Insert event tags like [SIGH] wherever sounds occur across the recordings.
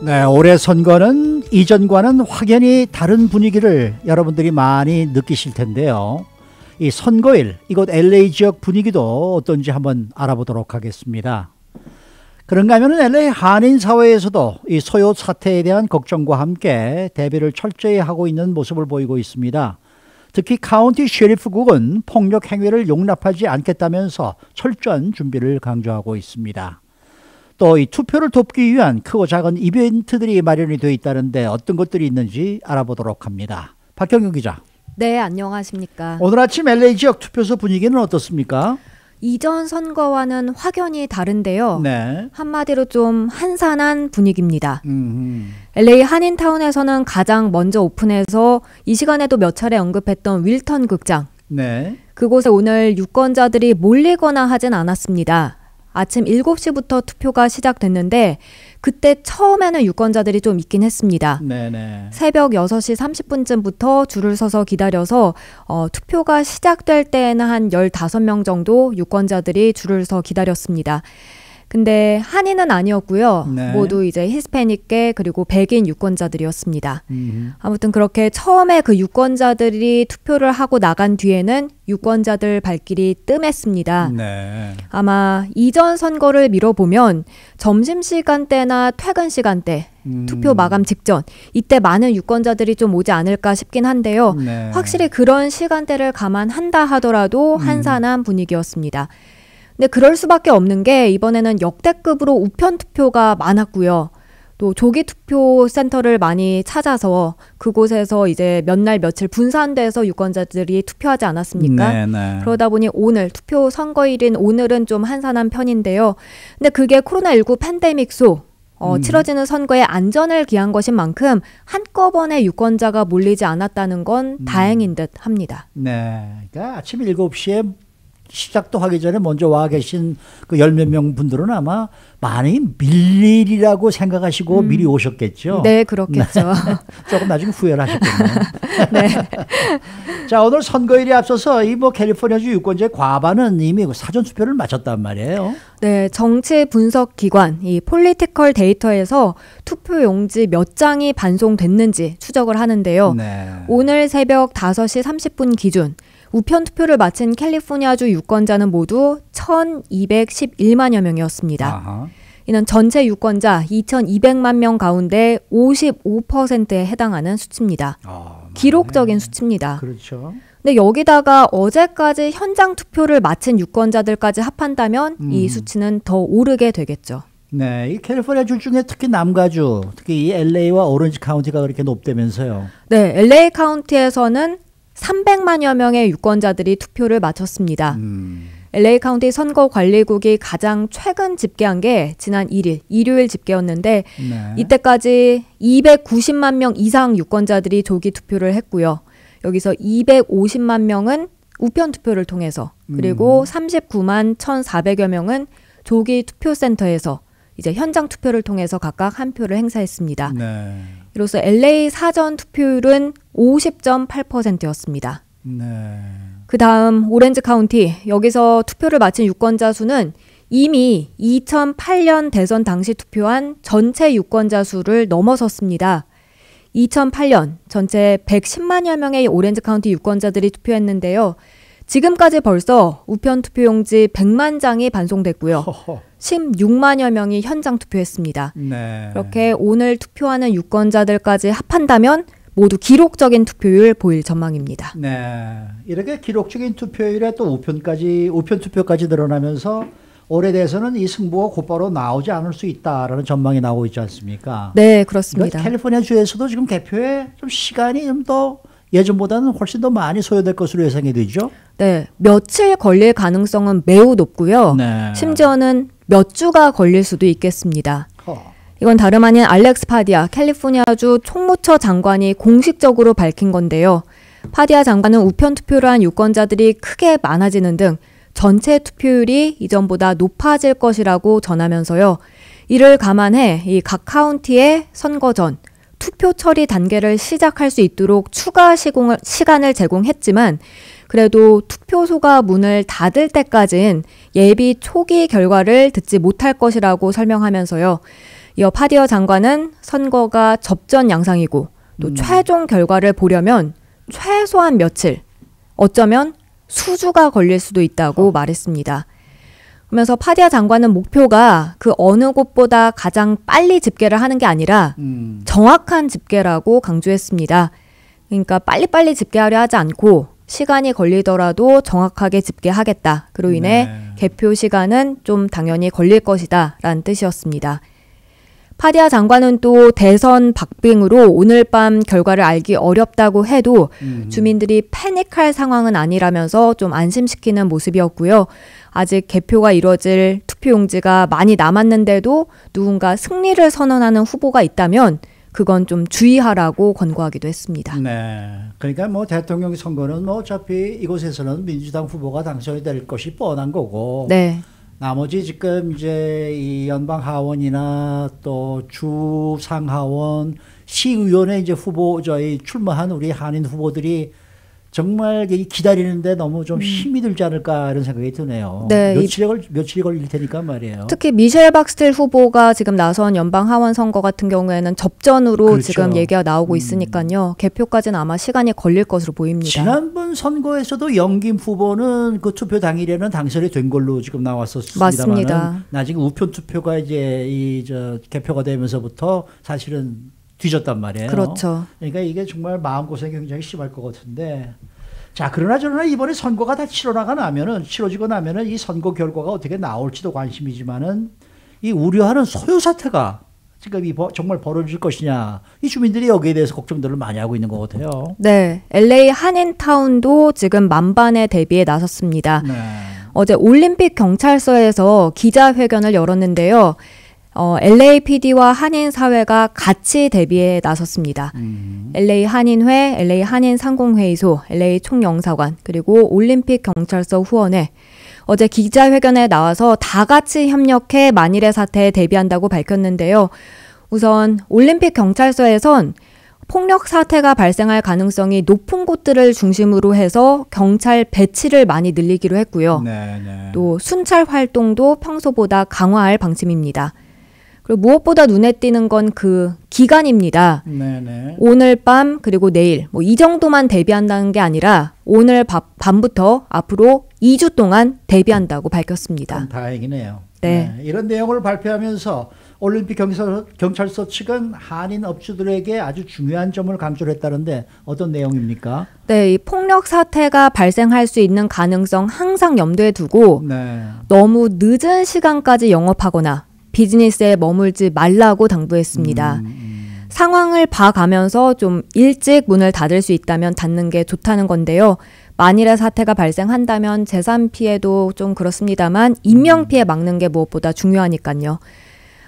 네, 올해 선거는 이전과는 확연히 다른 분위기를 여러분들이 많이 느끼실 텐데요. 이 선거일, 이곳 LA 지역 분위기도 어떤지 한번 알아보도록 하겠습니다. 그런가 하면 LA 한인 사회에서도 이 소요 사태에 대한 걱정과 함께 대비를 철저히 하고 있는 모습을 보이고 있습니다. 특히 카운티 쉐리프국은 폭력 행위를 용납하지 않겠다면서 철저한 준비를 강조하고 있습니다. 또이 투표를 돕기 위한 크고 작은 이벤트들이 마련이 되어 있다는데 어떤 것들이 있는지 알아보도록 합니다. 박경윤 기자. 네, 안녕하십니까. 오늘 아침 LA 지역 투표소 분위기는 어떻습니까? 이전 선거와는 확연히 다른데요. 네. 한마디로 좀 한산한 분위기입니다. 음흠. LA 한인타운에서는 가장 먼저 오픈해서 이 시간에도 몇 차례 언급했던 윌턴 극장. 네. 그곳에 오늘 유권자들이 몰리거나 하진 않았습니다. 아침 7시부터 투표가 시작됐는데 그때 처음에는 유권자들이 좀 있긴 했습니다. 네네. 새벽 6시 30분쯤부터 줄을 서서 기다려서 어, 투표가 시작될 때에는 한 15명 정도 유권자들이 줄을 서 기다렸습니다. 근데 한인은 아니었고요. 네. 모두 이제 히스패닉계 그리고 백인 유권자들이었습니다. 음. 아무튼 그렇게 처음에 그 유권자들이 투표를 하고 나간 뒤에는 유권자들 발길이 뜸했습니다. 네. 아마 이전 선거를 미뤄보면 점심시간 때나 퇴근 시간 때 음. 투표 마감 직전 이때 많은 유권자들이 좀 오지 않을까 싶긴 한데요. 네. 확실히 그런 시간대를 감안한다 하더라도 음. 한산한 분위기였습니다. 근데 네, 그럴 수밖에 없는 게 이번에는 역대급으로 우편 투표가 많았고요. 또 조기 투표 센터를 많이 찾아서 그곳에서 이제 몇 날 며칠 분산돼서 유권자들이 투표하지 않았습니까? 네네. 네. 그러다 보니 오늘 투표 선거일인 오늘은 좀 한산한 편인데요. 근데 그게 코로나19 팬데믹 속 어, 음. 치러지는 선거에 안전을 기한 것인 만큼 한꺼번에 유권자가 몰리지 않았다는 건 음. 다행인 듯 합니다. 네. 그러니까 아침 7시에 시작도 하기 전에 먼저 와 계신 그 열 몇 명 분들은 아마 많이 밀리라고 리 생각하시고 음. 미리 오셨겠죠. 네, 그렇겠죠. 네. [LAUGHS] 조금 나중에 후회를 하셨겠네요. [LAUGHS] 네. [LAUGHS] 자, 오늘 선거일에 앞서서 이뭐 캘리포니아주 유권자의 과반은 이미 그 사전 투표를 마쳤단 말이에요. 네, 정치 분석 기관 이 폴리티컬 데이터에서 투표 용지 몇 장이 반송됐는지 추적을 하는데요. 네. 오늘 새벽 5시 30분 기준 우편 투표를 마친 캘리포니아주 유권자는 모두 1,211만여 명이었습니다. 아하. 이는 전체 유권자 2,200만 명 가운데 55%에 해당하는 수치입니다. 아, 기록적인 수치입니다. 그렇죠. 근데 여기다가 어제까지 현장 투표를 마친 유권자들까지 합한다면 음. 이 수치는 더 오르게 되겠죠. 네, 이 캘리포니아 주 중에 특히 남가주, 특히 이 LA와 오렌지 카운티가 그렇게 높다면서요. 네, LA 카운티에서는 300만여 명의 유권자들이 투표를 마쳤습니다. 음. LA 카운티 선거 관리국이 가장 최근 집계한 게 지난 1일 일요일 집계였는데 네. 이때까지 290만 명 이상 유권자들이 조기 투표를 했고요. 여기서 250만 명은 우편 투표를 통해서 그리고 음. 39만 1,400여 명은 조기 투표센터에서 이제 현장 투표를 통해서 각각 한 표를 행사했습니다. 네. 이로써 LA 사전 투표율은 50.8%였습니다. 네. 그 다음 오렌지 카운티 여기서 투표를 마친 유권자 수는 이미 2008년 대선 당시 투표한 전체 유권자 수를 넘어섰습니다. 2008년 전체 110만여 명의 오렌지 카운티 유권자들이 투표했는데요. 지금까지 벌써 우편 투표용지 100만 장이 반송됐고요. 16만여 명이 현장 투표했습니다. 네. 이렇게 오늘 투표하는 유권자들까지 합한다면 모두 기록적인 투표율 보일 전망입니다. 네. 이렇게 기록적인 투표율에 또 우편까지 우편 투표까지 늘어나면서 올해 대해서는 이 승부가 곧바로 나오지 않을 수 있다라는 전망이 나오고 있지 않습니까? 네, 그렇습니다. 그러니까 캘리포니아 주에서도 지금 개표에 좀 시간이 좀 더 예전보다는 훨씬 더 많이 소요될 것으로 예상이 되죠. 네, 며칠 걸릴 가능성은 매우 높고요. 네. 심지어는 몇 주가 걸릴 수도 있겠습니다. 이건 다름 아닌 알렉스 파디아 캘리포니아주 총무처 장관이 공식적으로 밝힌 건데요. 파디아 장관은 우편 투표를 한 유권자들이 크게 많아지는 등 전체 투표율이 이전보다 높아질 것이라고 전하면서요. 이를 감안해 이 각 카운티의 선거 전 투표 처리 단계를 시작할 수 있도록 추가 시공을, 시간을 제공했지만 그래도 투표소가 문을 닫을 때까지는 예비 초기 결과를 듣지 못할 것이라고 설명하면서요. 이어 파디어 장관은 선거가 접전 양상이고 또 음. 최종 결과를 보려면 최소한 며칠, 어쩌면 수주가 걸릴 수도 있다고 어. 말했습니다. 그러면서 파디아 장관은 목표가 그 어느 곳보다 가장 빨리 집계를 하는 게 아니라 음. 정확한 집계라고 강조했습니다. 그러니까 빨리빨리 집계하려 하지 않고 시간이 걸리더라도 정확하게 집계하겠다. 그로 인해 네. 개표 시간은 좀 당연히 걸릴 것이다. 라는 뜻이었습니다. 파디아 장관은 또 대선 박빙으로 오늘 밤 결과를 알기 어렵다고 해도 음. 주민들이 패닉할 상황은 아니라면서 좀 안심시키는 모습이었고요. 아직 개표가 이뤄질 투표용지가 많이 남았는데도 누군가 승리를 선언하는 후보가 있다면 그건 좀 주의하라고 권고하기도 했습니다. 네. 그러니까 뭐 대통령 선거는 뭐 어차피 이곳에서는 민주당 후보가 당선이 될 것이 뻔한 거고. 네. 나머지 지금 이제 이 연방 하원이나 또 주 상하원 시의원의 이제 후보 저희 출마한 우리 한인 후보들이 정말 그 기다리는데 너무 좀 음. 힘이 들지 않을까 이런 생각이 드네요. 네, 며칠이 걸 며칠이 걸릴 테니까 말이에요. 특히 미셸 박스텔 후보가 지금 나선 연방 하원 선거 같은 경우에는 접전으로 그렇죠. 지금 얘기가 나오고 음. 있으니까요. 음. 개표까지는 아마 시간이 걸릴 것으로 보입니다. 지난번 선거에서도 영김 후보는 그 투표 당일에는 당선이 된 걸로 지금 나왔었습니다만 맞습니다. 나중에 우편 투표가 이제 이저 개표가 되면서부터 사실은 뒤졌단 말이에요. 그렇죠. 그러니까 이게 정말 마음고생이 굉장히 심할 것 같은데 자, 그러나 저러나 이번에 선거가 다 치러나가 나면은, 치러지고 나면은 이 선거 결과가 어떻게 나올지도 관심이지만은 이 우려하는 소요 사태가 지금 이 버, 정말 벌어질 것이냐 이 주민들이 여기에 대해서 걱정들을 많이 하고 있는 것 같아요. 네, LA 한인타운도 지금 만반의 대비에 나섰습니다. 네. 어제 올림픽 경찰서에서 기자회견을 열었는데요. 어, LAPD와 한인 사회가 같이 대비에 나섰습니다. 음. LA 한인회, LA 한인 상공회의소, LA 총영사관 그리고 올림픽 경찰서 후원회 어제 기자회견에 나와서 다 같이 협력해 만일의 사태에 대비한다고 밝혔는데요. 우선 올림픽 경찰서에선 폭력 사태가 발생할 가능성이 높은 곳들을 중심으로 해서 경찰 배치를 많이 늘리기로 했고요. 네네. 네. 또 순찰 활동도 평소보다 강화할 방침입니다. 그리고 무엇보다 눈에 띄는 건 그 기간입니다. 네네. 오늘 밤 그리고 내일 뭐 이 정도만 대비한다는 게 아니라 오늘 밤, 밤부터 앞으로 2주 동안 대비한다고 밝혔습니다. 다행이네요. 네. 네. 이런 내용을 발표하면서 올림픽 경서 경찰서 측은 한인 업주들에게 아주 중요한 점을 강조를 했다는데 어떤 내용입니까? 네, 이 폭력 사태가 발생할 수 있는 가능성 항상 염두에 두고 네. 너무 늦은 시간까지 영업하거나 비즈니스에 머물지 말라고 당부했습니다. 음, 음. 상황을 봐가면서 좀 일찍 문을 닫을 수 있다면 닫는 게 좋다는 건데요. 만일의 사태가 발생한다면 재산 피해도 좀 그렇습니다만 인명 피해 막는 게 무엇보다 중요하니까요.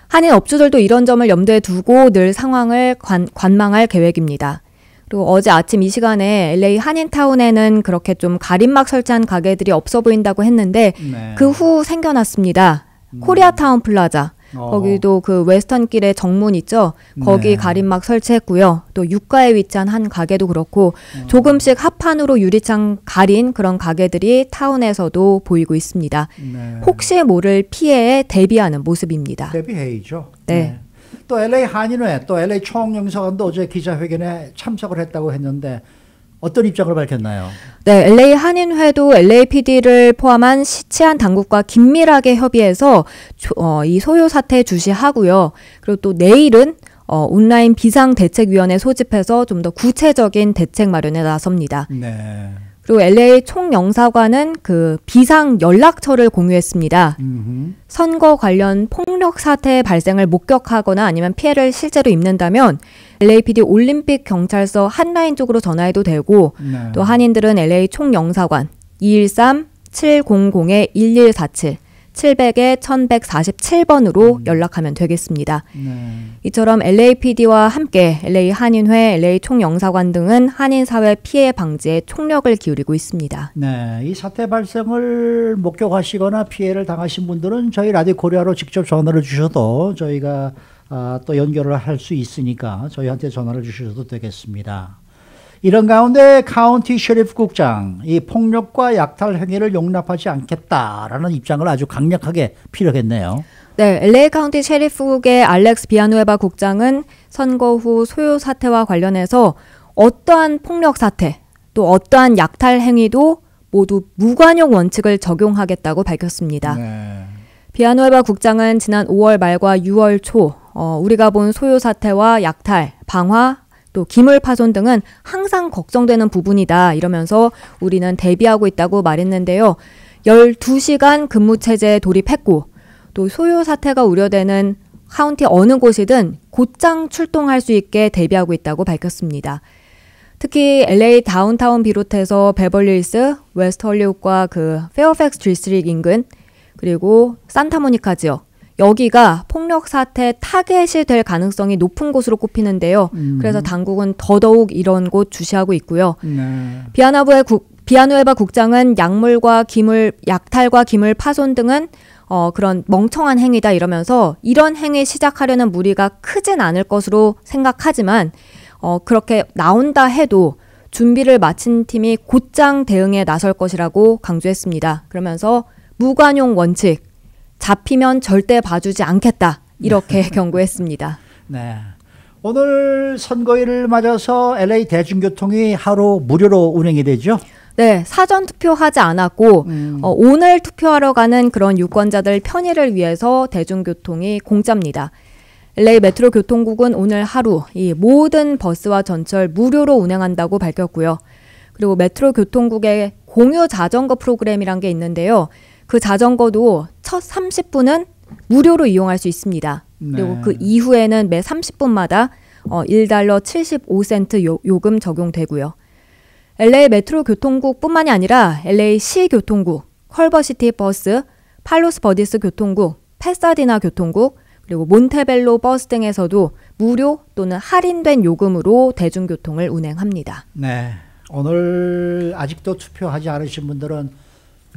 한인 업주들도 이런 점을 염두에 두고 늘 상황을 관, 관망할 계획입니다. 그리고 어제 아침 이 시간에 LA 한인타운에는 그렇게 좀 가림막 설치한 가게들이 없어 보인다고 했는데 네. 그후 생겨났습니다. 음. 코리아타운 플라자 어. 거기도 그 웨스턴길의 정문 있죠. 거기 네. 가림막 설치했고요. 또 육가에 위치한 한 가게도 그렇고 어. 조금씩 합판으로 유리창 가린 그런 가게들이 타운에서도 보이고 있습니다. 네. 혹시 모를 피해에 대비하는 모습입니다. 대비해이죠. 네. 네. 또 LA 한인회, 또 LA 총영사관도 어제 기자회견에 참석을 했다고 했는데 어떤 입장을 밝혔나요? 네, LA 한인회도 LAPD를 포함한 시치안 당국과 긴밀하게 협의해서 조, 어, 이 소요 사태 주시하고요. 그리고 또 내일은 어, 온라인 비상대책위원회 소집해서 좀 더 구체적인 대책 마련에 나섭니다. 네. 그리고 LA 총영사관은 그 비상 연락처를 공유했습니다. 음흠. 선거 관련 폭력 사태 발생을 목격하거나 아니면 피해를 실제로 입는다면 LAPD 올림픽 경찰서 한라인 쪽으로 전화해도 되고 네. 또 한인들은 LA 총영사관 213 700-1147 700에 1147번으로 음. 연락하면 되겠습니다. 네. 이처럼 LAPD와 함께 LA 한인회, LA 총영사관 등은 한인 사회 피해 방지에 총력을 기울이고 있습니다. 네, 이 사태 발생을 목격하시거나 피해를 당하신 분들은 저희 라디오 코리아로 직접 전화를 주셔도 저희가 아, 또 연결을 할 수 있으니까 저희한테 전화를 주셔도 되겠습니다. 이런 가운데 카운티 셰리프 국장 이 폭력과 약탈 행위를 용납하지 않겠다라는 입장을 아주 강력하게 피력했네요. 네, LA 카운티 셰리프국의 알렉스 비아누에바 국장은 선거 후 소요 사태와 관련해서 어떠한 폭력 사태 또 어떠한 약탈 행위도 모두 무관용 원칙을 적용하겠다고 밝혔습니다. 네. 비아누에바 국장은 지난 5월 말과 6월 초 어, 우리가 본 소요 사태와 약탈, 방화, 또 기물 파손 등은 항상 걱정되는 부분이다 이러면서 우리는 대비하고 있다고 말했는데요. 12시간 근무 체제에 돌입했고 또 소요 사태가 우려되는 카운티 어느 곳이든 곧장 출동할 수 있게 대비하고 있다고 밝혔습니다. 특히 LA 다운타운 비롯해서 베벌리스 웨스트 헐리우드과 그 페어팩스 디스트 인근 그리고 산타모니카 지역 여기가 폭력 사태 타겟이 될 가능성이 높은 곳으로 꼽히는데요. 음. 그래서 당국은 더더욱 이런 곳 주시하고 있고요. 네. 비아나부의 국, 비아누에바 국장은 약물과 기물, 약탈과 기물 파손 등은 어, 그런 멍청한 행위다 이러면서 이런 행위 시작하려는 무리가 크진 않을 것으로 생각하지만 어, 그렇게 나온다 해도 준비를 마친 팀이 곧장 대응에 나설 것이라고 강조했습니다. 그러면서 무관용 원칙, 잡히면 절대 봐주지 않겠다. 이렇게 네. [LAUGHS] 경고했습니다. 네. 오늘 선거일을 맞아서 LA 대중교통이 하루 무료로 운행이 되죠? 네, 사전 투표하지 않았고 음. 어, 오늘 투표하러 가는 그런 유권자들 편의를 위해서 대중교통이 공짜입니다. LA 메트로 교통국은 오늘 하루 이 모든 버스와 전철 무료로 운행한다고 밝혔고요. 그리고 메트로 교통국의 공유 자전거 프로그램이란 게 있는데요. 그 자전거도 첫 30분은 무료로 이용할 수 있습니다. 네. 그리고 그 네. 이후에는 매 30분마다 어, 1달러 75센트 요, 금 적용되고요. LA 메트로 교통국뿐만이 아니라 LA 시 교통국, 컬버시티 버스, 팔로스 버디스 교통국, 패사디나 교통국, 그리고 몬테벨로 버스 등에서도 무료 또는 할인된 요금으로 대중교통을 운행합니다. 네. 오늘 아직도 투표하지 않으신 분들은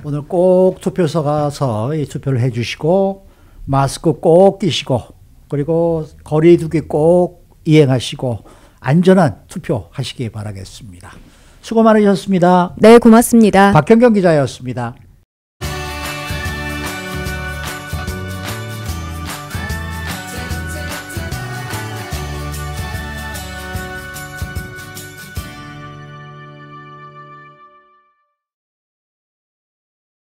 오늘 꼭 투표소 가서 투표를 해주시고 마스크 꼭 끼시고 그리고 거리두기 꼭 이행하시고 안전한 투표 하시기 바라겠습니다. 수고 많으셨습니다. 네, 고맙습니다. 박현경 기자였습니다.